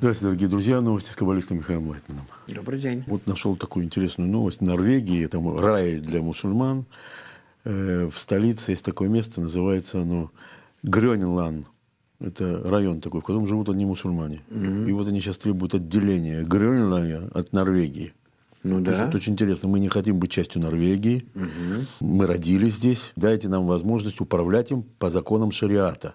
Здравствуйте, дорогие друзья. Новости с каббалистом Михаилом Лайтманом. Добрый день. Вот нашел такую интересную новость. Норвегия, это рай для мусульман. Э, в столице есть такое место, называется оно Грёнлан. Это район такой, в котором живут одни мусульмане. mm И вот они сейчас требуют отделения Грёнлана от Норвегии. Ну да. Это очень интересно. Мы не хотим быть частью Норвегии. Угу. Мы родились здесь. Дайте нам возможность управлять им по законам шариата.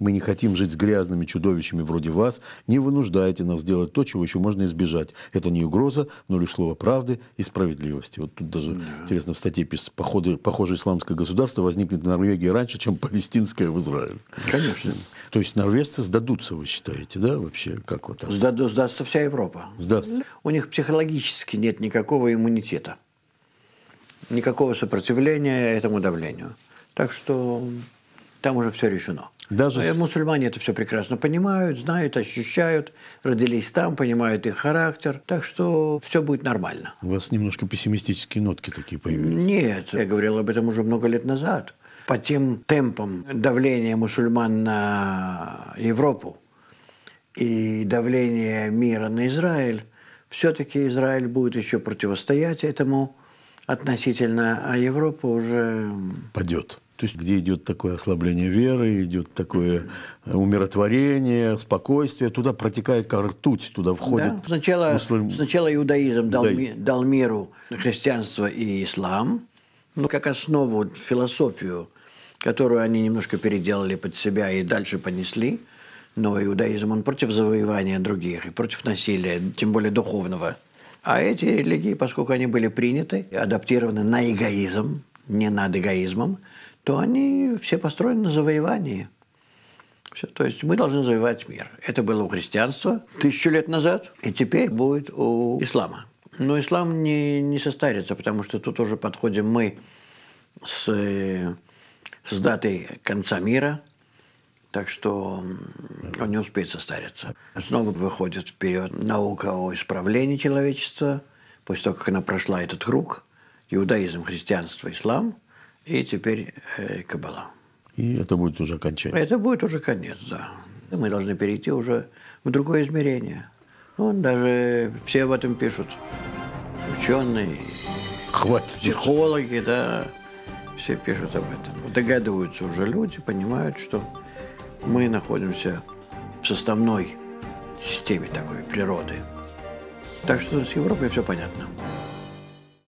Мы не хотим жить с грязными чудовищами вроде вас. Не вынуждайте нас делать то, чего еще можно избежать. Это не угроза, но лишь слово правды и справедливости. Вот тут даже, да. интересно, в статье пишется, походы, похоже, исламское государство возникнет в Норвегии раньше, чем палестинское в Израиле. Конечно. То есть норвежцы сдадутся, вы считаете, да, вообще? Как вот? Сдаду, сдастся вся Европа. Сдастся. У них психологически нет никакого иммунитета. Никакого сопротивления этому давлению. Так что там уже все решено. Даже... Э, мусульмане это все прекрасно понимают, знают, ощущают, родились там, понимают их характер. Так что все будет нормально. У вас немножко пессимистические нотки такие появились. Нет, я говорил об этом уже много лет назад. По тем темпам давления мусульман на Европу и давления мира на Израиль, все-таки Израиль будет еще противостоять этому относительно, а Европа уже... Падет. То есть где идет такое ослабление веры, идет такое э, умиротворение, спокойствие, туда протекает как ртуть, туда входит... Да. Сначала, муслим... сначала иудаизм дал, ми, дал миру христианство и ислам, ну, как основу, философию, которую они немножко переделали под себя и дальше понесли. Но иудаизм, он против завоевания других и против насилия, тем более духовного. А эти религии, поскольку они были приняты, адаптированы на эгоизм, не над эгоизмом, то они все построены на завоевании. Все. То есть мы должны завоевать мир. Это было у христианства тысячу лет назад, и теперь будет у ислама. Но ислам не, не состарится, потому что тут уже подходим мы с, с датой конца мира, так что он не успеет состариться. Снова выходит вперед наука о исправлении человечества, после того, как она прошла этот круг, иудаизм, христианство, ислам – и теперь э, Каббала. И это будет уже окончание. Это будет уже конец, да. Мы должны перейти уже в другое измерение. Он даже все об этом пишут. Ученые, Хватит. психологи, да, все пишут об этом. Догадываются уже люди, понимают, что мы находимся в составной системе такой природы. Так что с Европой все понятно.